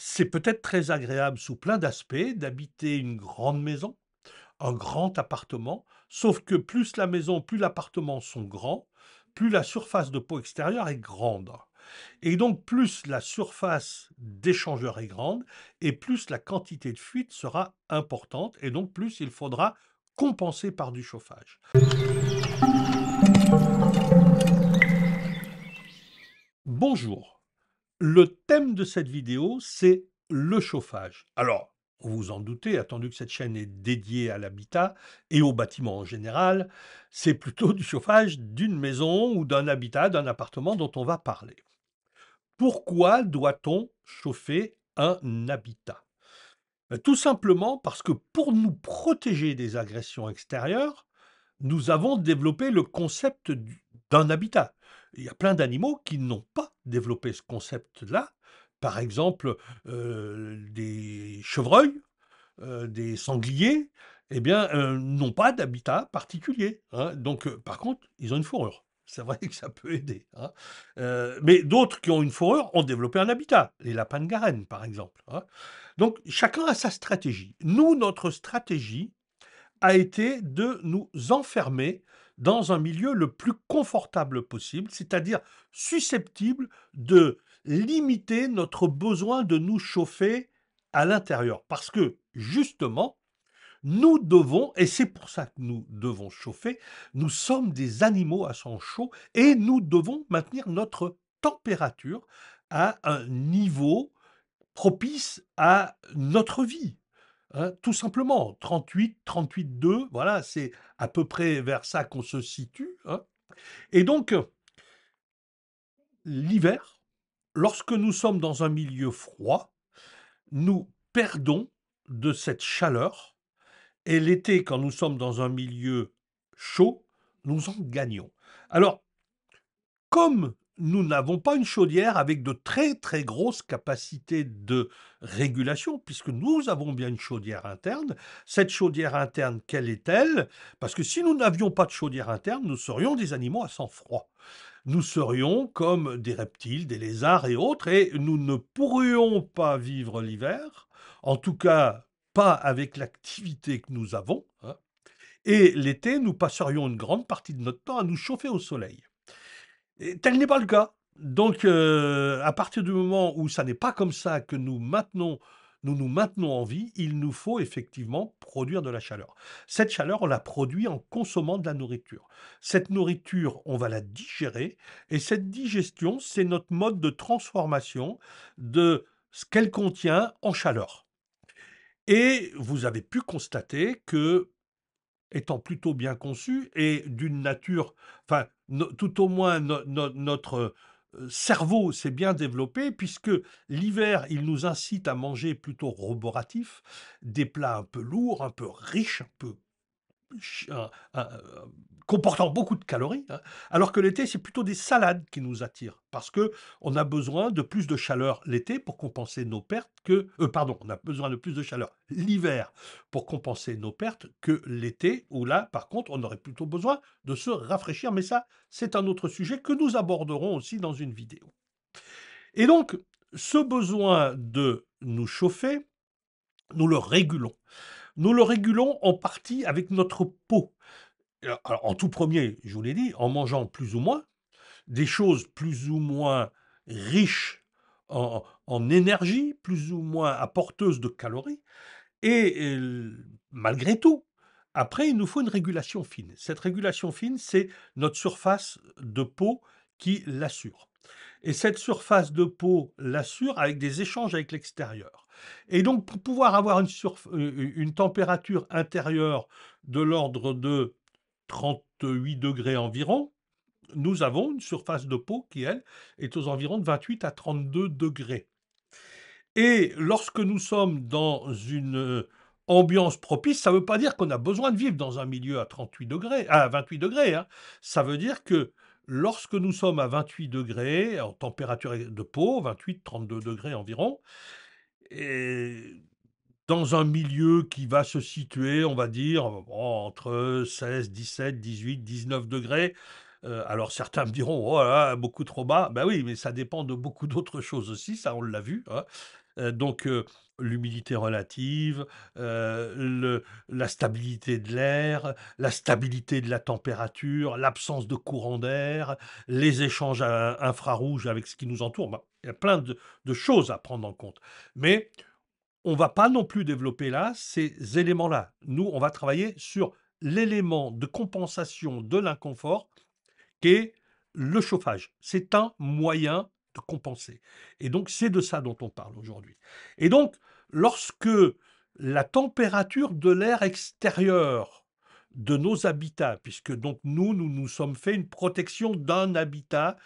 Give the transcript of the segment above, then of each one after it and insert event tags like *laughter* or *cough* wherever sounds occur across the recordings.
C'est peut-être très agréable sous plein d'aspects d'habiter une grande maison, un grand appartement, sauf que plus la maison, plus l'appartement sont grands, plus la surface de peau extérieure est grande. Et donc plus la surface d'échangeur est grande, et plus la quantité de fuite sera importante, et donc plus il faudra compenser par du chauffage. Bonjour, le thème de cette vidéo, c'est le chauffage. Alors, vous vous en doutez, attendu que cette chaîne est dédiée à l'habitat et au bâtiment en général, c'est plutôt *laughs* du chauffage d'une maison ou d'un habitat, d'un appartement dont on va parler. Pourquoi doit-on chauffer un habitat ben, Tout simplement parce que pour nous protéger des agressions extérieures, nous avons développé le concept d'un habitat il y a plein d'animaux qui n'ont pas développé ce concept-là. Par exemple, euh, des chevreuils, euh, des sangliers, eh bien, euh, n'ont pas d'habitat particulier. Hein. Donc, par contre, ils ont une fourrure. C'est vrai que ça peut aider. Hein. mais d'autres qui ont une fourrure ont développé un habitat. Les lapins de Garenne, par exemple. Hein. Donc, chacun a sa stratégie. Nous, notre stratégie, a été de nous enfermer dans un milieu le plus confortable possible, c'est-à-dire susceptible de limiter notre besoin de nous chauffer à l'intérieur. Parce que, justement, nous devons, et c'est pour ça que nous devons chauffer, nous sommes des animaux à sang chaud et nous devons maintenir notre température à un niveau propice à notre vie. Hein, tout simplement, 38, 38, 2, voilà, c'est à peu près vers ça qu'on se situe. Hein. Et donc, l'hiver, lorsque nous sommes dans un milieu froid, nous perdons de cette chaleur, et l'été, quand nous sommes dans un milieu chaud, nous en gagnons. Alors, comme nous n'avons pas une chaudière avec de très très grosses capacités de régulation, puisque nous avons bien une chaudière interne. Cette chaudière interne, quelle est-elle Parce que si nous n'avions pas de chaudière interne, nous serions des animaux à sang froid. Nous serions comme des reptiles, des lézards et autres, et nous ne pourrions pas vivre l'hiver, en tout cas pas avec l'activité que nous avons. Hein. Et l'été, nous passerions une grande partie de notre temps à nous chauffer au soleil tel n'est pas le cas. Donc, euh, à partir du moment où ça n'est pas comme ça que nous nous nous maintenons en vie, il nous faut effectivement produire de la chaleur. Cette chaleur, on la produit en consommant de la nourriture. Cette nourriture, on va la digérer, et cette digestion, c'est notre mode de transformation de ce qu'elle contient en chaleur. Et vous avez pu constater que, étant plutôt bien conçu et d'une nature, enfin, tout au moins notre euh, cerveau s'est bien développé puisque l'hiver, il nous incite à manger plutôt roboratif, des plats un peu lourds, un peu riches, un peu euh, euh, euh, comportant beaucoup de calories, hein, alors que l'été, c'est plutôt des salades qui nous attirent, parce que on a besoin de plus de chaleur l'été pour compenser nos pertes que, pardon, on a besoin de plus de chaleur l'hiver pour compenser nos pertes que l'été, où là, par contre, on aurait plutôt besoin de se rafraîchir, mais ça, c'est un autre sujet que nous aborderons aussi dans une vidéo. Et donc, ce besoin de nous chauffer, nous le régulons. Nous le régulons en partie avec notre peau. Euh, en tout premier, je vous l'ai dit, en mangeant plus ou moins, des choses plus ou moins riches en, énergie, plus ou moins apporteuses de calories. et malgré tout, après, il nous faut une régulation fine. Cette régulation fine, c'est notre surface de peau qui l'assure. Et cette surface de peau l'assure avec des échanges avec l'extérieur. Et donc, pour pouvoir avoir une, euh, température intérieure de l'ordre de 38 degrés environ, nous avons une surface de peau qui, elle, est aux environs de 28 à 32 degrés. Et lorsque nous sommes dans une euh, ambiance propice, ça ne veut pas dire qu'on a besoin de vivre dans un milieu à 38 degrés, à 28 degrés. Hein. Ça veut dire que lorsque nous sommes à 28 degrés, en température de peau, 28-32 degrés environ, et dans un milieu qui va se situer, on va dire, entre 16, 17, 18, 19 degrés. Euh, alors certains me diront, oh beaucoup trop bas. Ben oui, mais ça dépend de beaucoup d'autres choses aussi, ça on l'a vu. Hein. Euh, donc euh, l'humidité relative, la stabilité de l'air, la stabilité de la température, l'absence de courant d'air, les échanges infrarouges avec ce qui nous entoure. Ben, il y a plein de, choses à prendre en compte. Mais on ne va pas non plus développer là ces éléments-là. Nous, on va travailler sur l'élément de compensation de l'inconfort qui est le chauffage. C'est un moyen de compenser. Et donc, c'est de ça dont on parle aujourd'hui. Et donc, lorsque la température de l'air extérieur de nos habitats, puisque donc nous, nous nous sommes fait une protection d'un habitat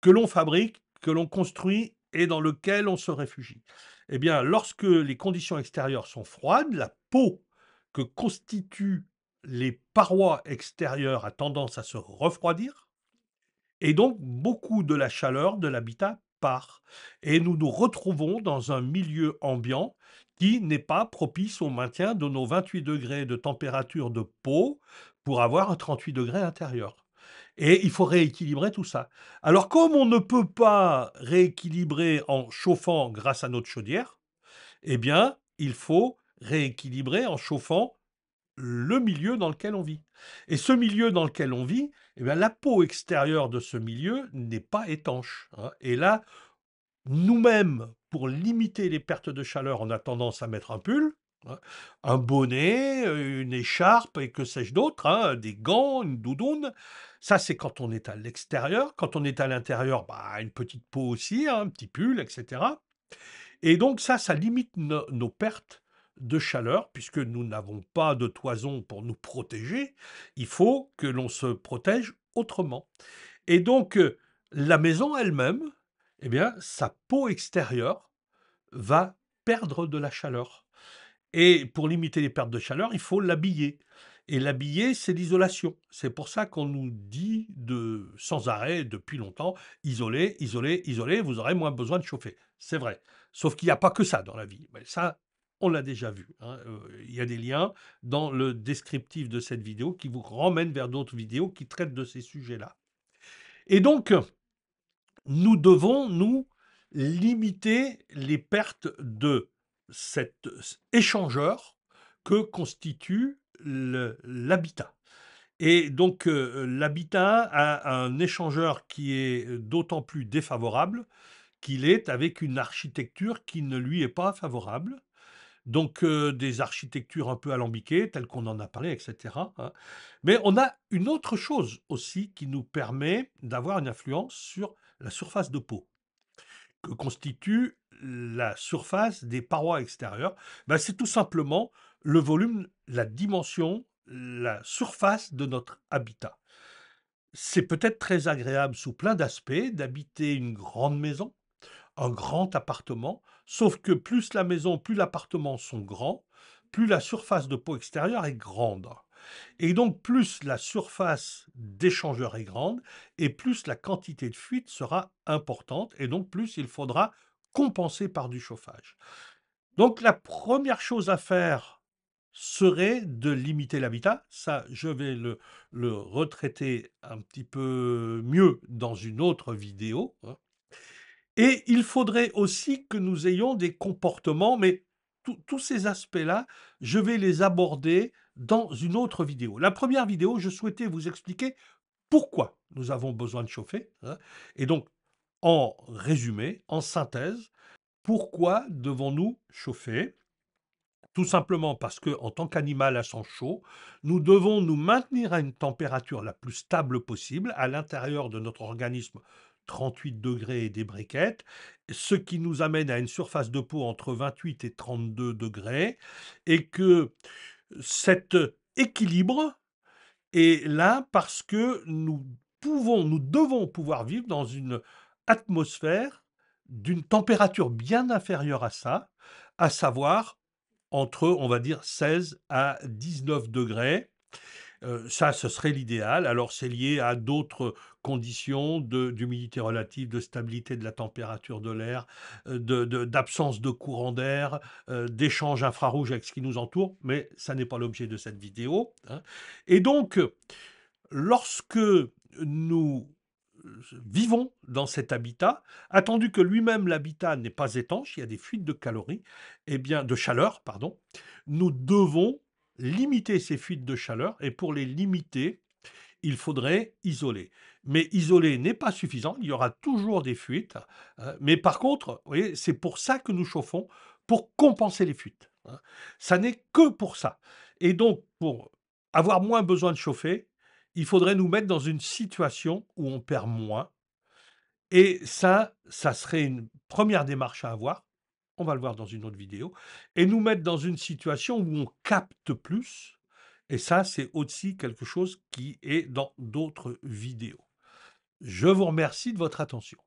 que l'on fabrique que l'on construit et dans lequel on se réfugie. Eh bien, lorsque les conditions extérieures sont froides, la peau que constituent les parois extérieures a tendance à se refroidir, et donc beaucoup de la chaleur de l'habitat part, et nous nous retrouvons dans un milieu ambiant qui n'est pas propice au maintien de nos 28 degrés de température de peau pour avoir un 38 degrés intérieur. Et il faut rééquilibrer tout ça. Alors comme on ne peut pas rééquilibrer en chauffant grâce à notre chaudière, eh bien, il faut rééquilibrer en chauffant le milieu dans lequel on vit. Et ce milieu dans lequel on vit, eh bien, la peau extérieure de ce milieu n'est pas étanche. Hein. Et là, nous-mêmes, pour limiter les pertes de chaleur, on a tendance à mettre un pull, hein, un bonnet, une écharpe et que sais-je d'autre, hein, des gants, une doudoune. Ça, c'est quand on est à l'extérieur. Quand on est à l'intérieur, bah, une petite peau aussi, hein, un petit pull, etc. Et donc ça, ça limite nos pertes de chaleur, puisque nous n'avons pas de toison pour nous protéger. Il faut que l'on se protège autrement. Et donc, euh, la maison elle-même, eh bien, sa peau extérieure va perdre de la chaleur. Et pour limiter les pertes de chaleur, il faut l'habiller. Et l'habiller, c'est l'isolation. C'est pour ça qu'on nous dit de, sans arrêt depuis longtemps, isoler, isoler, isoler, vous aurez moins besoin de chauffer. C'est vrai. Sauf qu'il n'y a pas que ça dans la vie. Mais ça, on l'a déjà vu. Hein, euh, il y a des liens dans le descriptif de cette vidéo qui vous ramènent vers d'autres vidéos qui traitent de ces sujets-là. Et donc, nous devons, nous, limiter les pertes de cet échangeur que constitue l'habitat. Et donc euh, l'habitat a un échangeur qui est d'autant plus défavorable qu'il est avec une architecture qui ne lui est pas favorable. Donc euh, des architectures un peu alambiquées, telles qu'on en a parlé, etc. Hein. Mais on a une autre chose aussi qui nous permet d'avoir une influence sur la surface de peau, que constitue la surface des parois extérieures. Ben, c'est tout simplement le volume, la dimension, la surface de notre habitat. C'est peut-être très agréable sous plein d'aspects d'habiter une grande maison, un grand appartement, sauf que plus la maison, plus l'appartement sont grands, plus la surface de peau extérieure est grande. Et donc plus la surface d'échangeur est grande, et plus la quantité de fuite sera importante, et donc plus il faudra compenser par du chauffage. Donc la première chose à faire serait de limiter l'habitat. Ça, je vais le, retraiter un petit peu mieux dans une autre vidéo. Hein. Et il faudrait aussi que nous ayons des comportements, mais tous ces aspects-là, je vais les aborder dans une autre vidéo. La première vidéo, je souhaitais vous expliquer pourquoi nous avons besoin de chauffer. Hein. Et donc, en résumé, en synthèse, pourquoi devons-nous chauffer tout simplement parce que, en tant qu'animal à sang chaud, nous devons nous maintenir à une température la plus stable possible à l'intérieur de notre organisme 38 degrés et des briquettes, ce qui nous amène à une surface de peau entre 28 et 32 degrés, et que cet équilibre est là parce que nous pouvons, nous devons pouvoir vivre dans une atmosphère d'une température bien inférieure à ça, à savoir entre, on va dire, 16 à 19 degrés. Euh, ça, ce serait l'idéal. Alors, c'est lié à d'autres conditions d'humidité relative, de stabilité de la température de l'air, euh, d'absence de, courant d'air, euh, d'échange infrarouge avec ce qui nous entoure, mais ça n'est pas l'objet de cette vidéo. Hein. Et donc, lorsque nous vivons dans cet habitat, attendu que lui-même l'habitat n'est pas étanche, il y a des fuites de calories, eh bien de chaleur, pardon, nous devons limiter ces fuites de chaleur et pour les limiter, il faudrait isoler. Mais isoler n'est pas suffisant, il y aura toujours des fuites. Hein. Mais par contre, vous voyez, c'est pour ça que nous chauffons, pour compenser les fuites. Hein. Ça n'est que pour ça. Et donc, pour avoir moins besoin de chauffer, il faudrait nous mettre dans une situation où on perd moins. Et ça, ça serait une première démarche à avoir. On va le voir dans une autre vidéo. Et nous mettre dans une situation où on capte plus. Et ça, c'est aussi quelque chose qui est dans d'autres vidéos. Je vous remercie de votre attention.